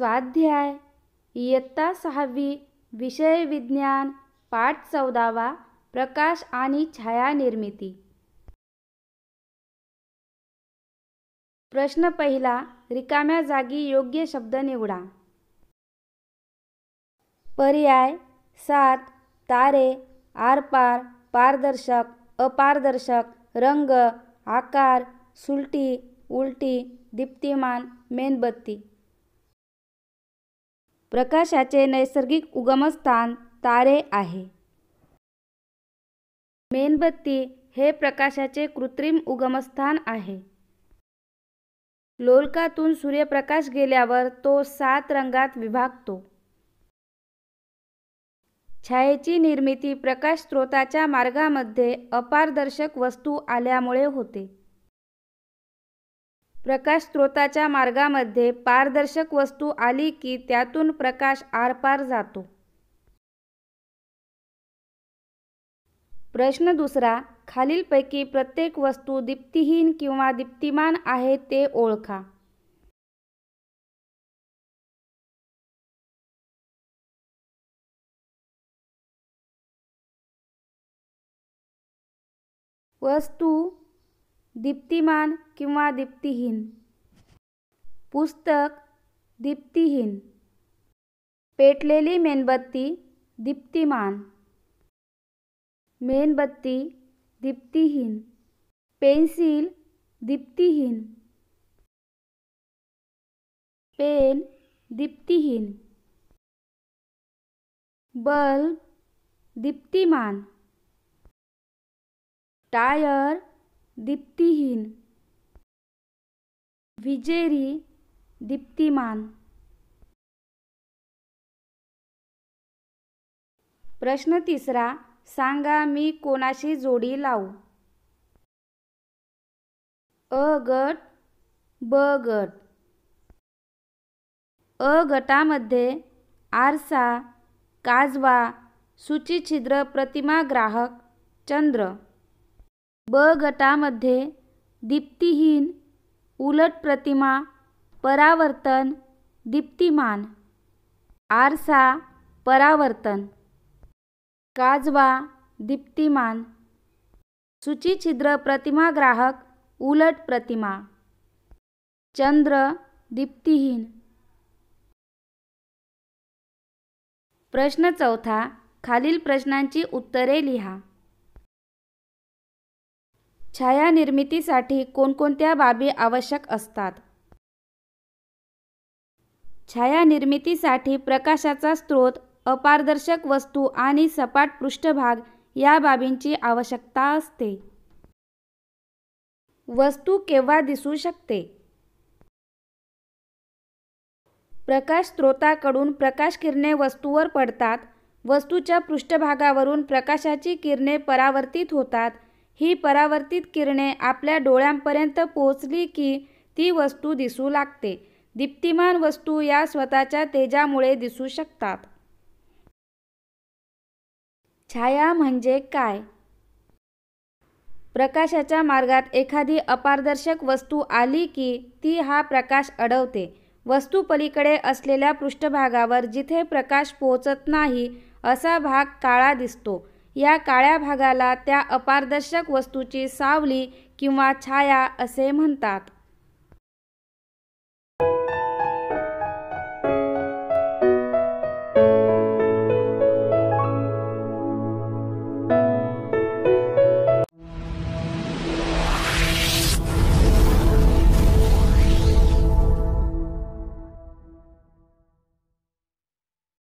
स्वाध्याय इयत्ता सहावी विषय विज्ञान पाठ चौदावा प्रकाश आणि छाया निर्मिती प्रश्न पहिला रिकाम्या जागी योग्य शब्द निवडा पर्याय सात तारे आरपार पारदर्शक अपारदर्शक रंग आकार सुलटी उलटी दीप्तिमान मेणबत्ती प्रकाशाचे नैसर्गिक उगमस्थान तारे आहे मेणबत्ती हे प्रकाशाचे कृत्रिम उगमस्थान आहे लोलकातून सूर्यप्रकाश गेल्यावर तो सात रंगात विभागतो छायेची निर्मिती प्रकाश स्रोताच्या मार्गामध्ये अपारदर्शक वस्तू आल्यामुळे होते प्रकाश स्त्रोताच्या मार्गामध्ये पारदर्शक वस्तू आली की त्यातून प्रकाश आरपार जातो प्रश्न दुसरा खालीलपैकी प्रत्येक वस्तू दीप्तिहीन किंवा दीप्तिमान आहे ते ओळखा वस्तू दीप्तिमान कि दीप्तिन पुस्तक दीप्तिन पेटले मेनबत्ती दीप्तिमान मेनबत्ती दीप्तिन पेन्सिल दीप्तिन पेन दीप्तिन बल्ब दीप्तिमान टायर दीप्तिहीन विजेरी दीप्तिमान प्रश्न तिसरा सांगा मी कोणाशी जोडी लावू अ गट ब गट अ गटामध्ये आरसा काजवा सूचीछिद्र प्रतिमा ग्राहक चंद्र ब गटामध्ये दीप्तिहीन उलट प्रतिमा परावर्तन दीप्तिमान आरसा परावर्तन काजवा दीप्तिमान प्रतिमा ग्राहक उलट प्रतिमा चंद्र दीप्तिहीन प्रश्न चौथा खालील प्रश्नांची उत्तरे लिहा छाया कोणकोणत्या बाबी आवश्यक असतात छाया प्रकाशाचा स्रोत अपारदर्शक वस्तू आणि सपाट पृष्ठभाग या बाबींची आवश्यकता असते वस्तू केव्हा दिसू शकते प्रकाश स्त्रोताकडून प्रकाश किरणे वस्तूवर पडतात वस्तूच्या पृष्ठभागावरून प्रकाशाची किरणे परावर्तित होतात ही परावर्तित किरणे आपल्या डोळ्यांपर्यंत पोहोचली की ती वस्तू दिसू लागते दीप्तिमान वस्तू या स्वतःच्या तेजामुळे दिसू शकतात छाया म्हणजे काय प्रकाशाच्या मार्गात एखादी अपारदर्शक वस्तू आली की ती हा प्रकाश अडवते वस्तू पलीकडे असलेल्या पृष्ठभागावर जिथे प्रकाश पोहोचत नाही असा भाग काळा दिसतो या काळ्या भागाला त्या अपारदर्शक वस्तूची सावली किंवा छाया असे म्हणतात